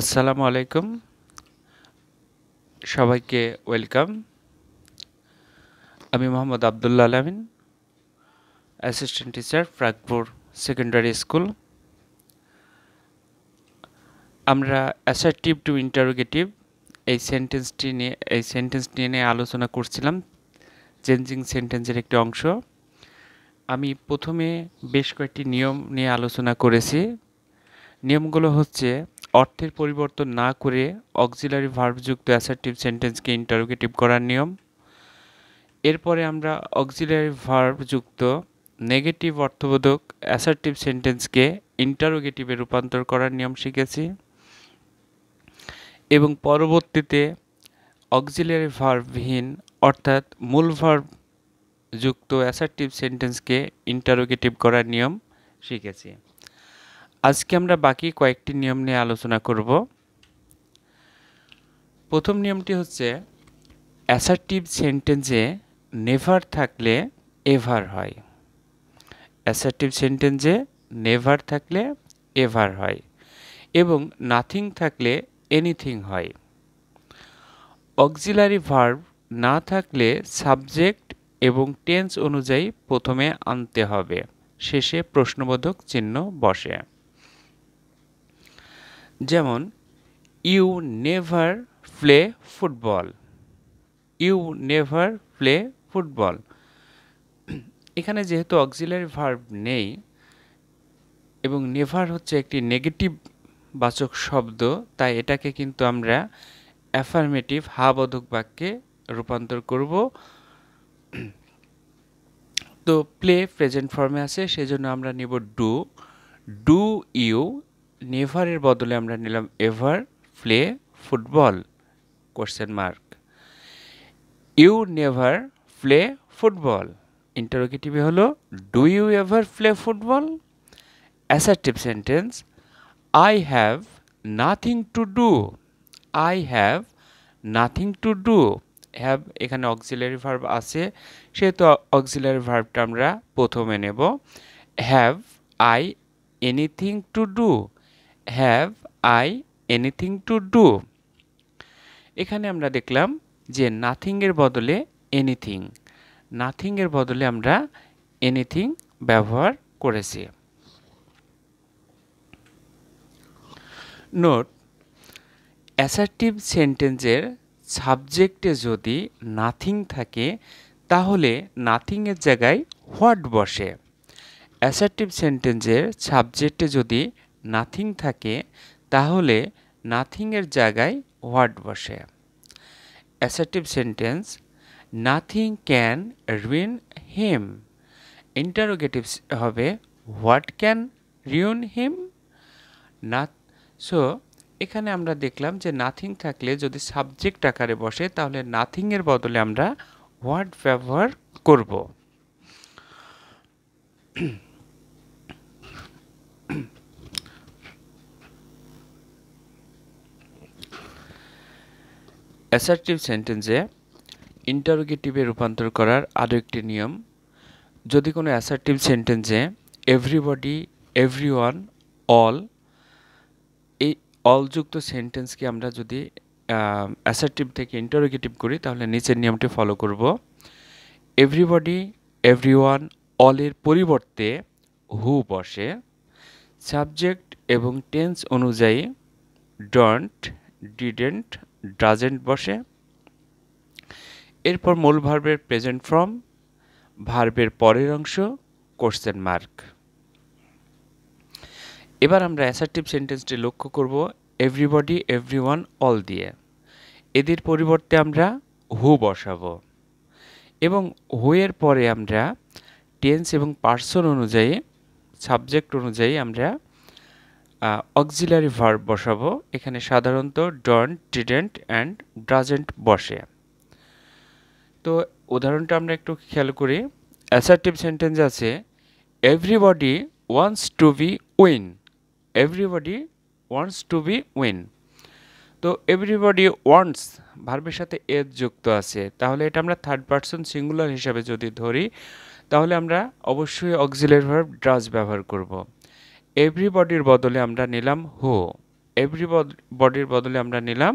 আসসালামু আলাইকুম সবাইকে ওয়েলকাম আমি Mohammad Abdullah Alamin assistant teacher Frakpur secondary school আমরা অ্যাসার্টিভ টু ইন্টারোগেটিভ এই সেন্টেন্সটি নিয়ে এই সেন্টেন্সটি নিয়ে আলোচনা করছিলাম চেঞ্জিং সেন্টেন্সের একটি অংশ আমি প্রথমে বেশ কয়েকটি নিয়ম নিয়ে আলোচনা করেছি নিয়মগুলো হচ্ছে অর্থের পরিবর্তন না করে অক্সিলারি ভার্ভযুক্ত অ্যাসার্টিভ সেন্টেন্সকে ইন্টারোগেটিভ করার নিয়ম এরপরে আমরা অক্সিলারি ভার্ভযুক্ত নেগেটিভ অর্থবোধক অ্যাসার্টিভ সেন্টেন্সকে ইন্টারোগেটিভে রূপান্তর করার নিয়ম শিখেছি এবং পরবর্তীতে অক্সিলারি ভার্বহীন অর্থাৎ মূল ভার্ব যুক্ত অ্যাসার্টিভ সেন্টেন্সকে ইন্টারোগেটিভ করার নিয়ম শিখেছি আজকে আমরা বাকি কয়েকটি নিয়ম নিয়ে আলোচনা করব প্রথম নিয়মটি হচ্ছে অ্যাসার্টিভ সেন্টেন্সে নেভার থাকলে এভার হয় অ্যাসার্টিভ সেন্টেন্সে নেভার থাকলে এভার হয় এবং নাথিং থাকলে এনিথিং হয় অক্সিলারি ভার্ব না থাকলে সাবজেক্ট এবং টেন্স অনুযায়ী প্রথমে আনতে হবে শেষে প্রশ্নবোধক চিহ্ন বসে যেমন you never play football you never play football এখানে যেহেতু অক্সিলারি ভার্ব নেই এবং নেভার হচ্ছে একটি নেগেটিভ বাচক শব্দ তাই এটাকে কিন্তু আমরা অ্যাফার্মেটিভ হাবোধক বাক্যে রূপান্তর করব তো প্লে প্রেজেন্ট ফর্মে আছে সেজন্য আমরা নিব ডু ডু ইউ নেভারের বদলে আমরা নিলাম ever play football question mark you never play football ইন্টারোগেটিভে হলো do you ever play football assertive sentence I have nothing to do I have nothing to do have এখানে অক্সিলারি ভার্ব আছে সেহেতু অক্সিলারি ভার্বটা আমরা প্রথমে নেব have I anything to do have I anything to do এখানে আমরা দেখলাম যে নাথিংয়ের বদলে এনিথিং নাথিংয়ের বদলে আমরা এনিথিং ব্যবহার করেছি নোট অ্যাসার্টিভ সেন্টেন্সের সাবজেক্টে যদি নাথিং থাকে তাহলে নাথিংয়ের জায়গায় হোয়াট বসে অ্যাসার্টিভ সেন্টেন্সের সাবজেক্টে যদি নাথিং থাকে তাহলে নাথিংয়ের জায়গায় হোয়াট বসে assertive sentence nothing can ruin him interrogative হবে হোয়াট ক্যান রিউন হিম না সো এখানে আমরা দেখলাম যে নাথিং থাকলে যদি সাবজেক্ট আকারে বসে তাহলে নাথিংয়ের বদলে আমরা হোয়াট ব্যবহার করব অ্যাসার্টিভ সেন্টেন্সে ইন্টারোগেটিভে রূপান্তর করার আরও একটি নিয়ম যদি কোনো অ্যাসার্টিভ সেন্টেন্সে এভরিবডি এভরি ওয়ান অল এই অলযুক্ত সেন্টেন্সকে আমরা যদি অ্যাসার্টিভ থেকে ইন্টারোগেটিভ করি তাহলে নিচের নিয়মটি ফলো করব এভরিবডি এভরি ওয়ান অলের পরিবর্তে হু বসে সাবজেক্ট এবং টেন্স অনুযায়ী ডন্ট ডিডেন্ট ডাজেন্ট বসে এরপর মূল ভার্বের প্রেজেন্ট ফর্ম ভার্বের পরের অংশ কোশ্চেন মার্ক এবার আমরা অ্যাসার্টিভ সেন্টেন্সটি লক্ষ্য করব এভরিবডি এভরিওয়ান অল দিয়ে এদের পরিবর্তে আমরা হু বসাবো এবং হুয়ের পরে আমরা টেন্স এবং পার্সন অনুযায়ী সাবজেক্ট অনুযায়ী আমরা অক্সিলারি ভার্ব বসাবো এখানে সাধারণত ডন ডিডেন্ট অ্যান্ড ড্রাজেন্ট বসে তো উদাহরণটা আমরা একটু খেয়াল করি অ্যাসার্টিভ সেন্টেন্স আছে everybody wants to be win everybody wants to be win তো এভরিবডি ওয়ান্টস ভার্বের সাথে এ যুক্ত আছে তাহলে এটা আমরা থার্ড পার্সন সিঙ্গুলার হিসাবে যদি ধরি তাহলে আমরা অবশ্যই অক্সিলারি ভার্ব ড্রাজ ব্যবহার করব এভরিবডির বদলে আমরা নিলাম হো এভরি বডির বদলে আমরা নিলাম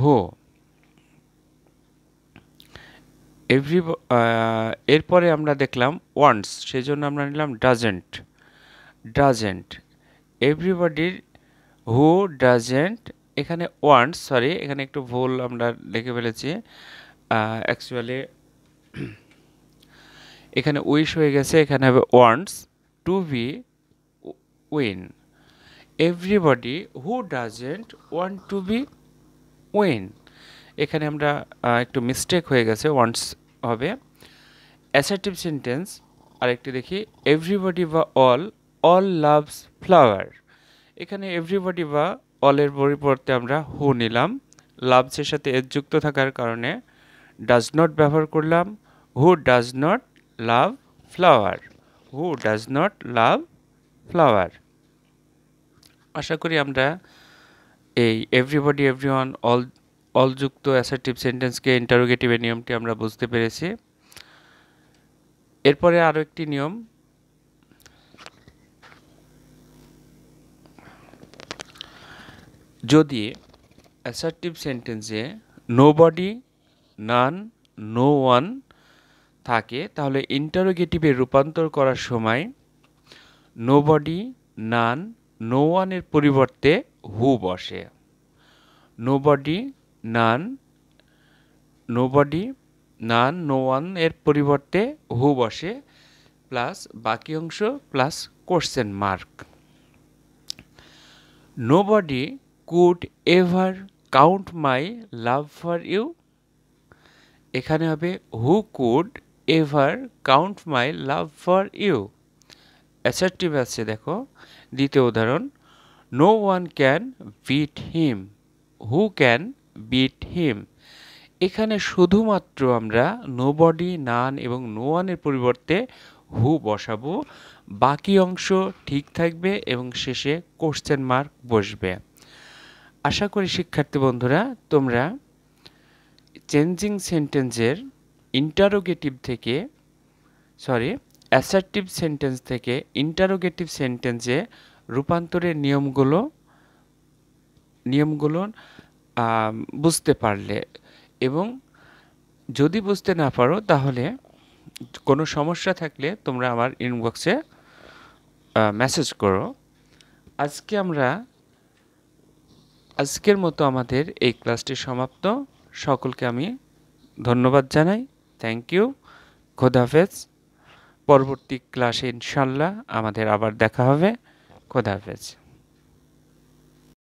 হো এভরি এরপরে আমরা দেখলাম ওয়ান্স সেজন্য আমরা নিলাম ডাজেন্ট ডাজেন্ট এভরিবডির হু ডাজেন্ট এখানে ওয়ান্স সরি এখানে একটু ভুল আমরা লিখে ফেলেছি অ্যাকচুয়ালি এখানে উইশ হয়ে গেছে এখানে হবে wants to be win. Everybody who doesn't want to be win এখানে আমরা একটু মিস্টেক হয়ে গেছে ওয়ান্টস হবে অ্যাসার্টিভ সেন্টেন্স আরেকটি দেখি এভরিবডি বা অল অল লাভস ফ্লাওয়ার এখানে এভরিবডি বা অলের পরিবর্তে আমরা হু নিলাম লাভসের সাথে এর যুক্ত থাকার কারণে ডাজ নট ব্যবহার করলাম who does not love flower who does not love flower আশা করি আমরা এই এভরিবডি এভরিওয়ান অল অলযুক্ত অ্যাসার্টিভ সেন্টেন্সকে ইন্টারোগেটিভের নিয়মটি আমরা বুঝতে পেরেছি এরপরে আরও একটি নিয়ম যদি অ্যাসার্টিভ সেন্টেন্সে nobody none no one থাকে তাহলে ইন্টারোগেটিভে রূপান্তর করার সময় নো বডি নান নো ওয়ানের পরিবর্তে হু বসে nobody none nobody none no one এর পরিবর্তে হু বসে প্লাস বাকি অংশ plus question mark nobody could ever count my love for you এখানে হবে who could ever count my love for you assertive আছে দেখো দ্বিতীয় উদাহরণ no one can beat him who can beat him এখানে শুধুমাত্র আমরা নো বডি নান এবং নো ওয়ানের পরিবর্তে হু বসাবো বাকি অংশ ঠিক থাকবে এবং শেষে কোশ্চেন মার্ক বসবে আশা করি শিক্ষার্থী বন্ধুরা তোমরা চেঞ্জিং সেন্টেন্সের ইন্টারোগেটিভ থেকে সরি অ্যাসার্টিভ সেন্টেন্স থেকে ইন্টারোগেটিভ সেন্টেন্সে রূপান্তরের নিয়মগুলো নিয়মগুলো বুঝতে পারলে এবং যদি বুঝতে না পারো তাহলে কোনো সমস্যা থাকলে তোমরা আমার ইনবক্সে মেসেজ করো আজকে আমরা আজকের মতো আমাদের এই ক্লাসটি সমাপ্ত সকলকে আমি ধন্যবাদ জানাই থ্যাংক ইউ খোদাফেজ পরবর্তী ক্লাসে ইনশাল্লাহ আমাদের আবার দেখা হবে খোদা হাফেজ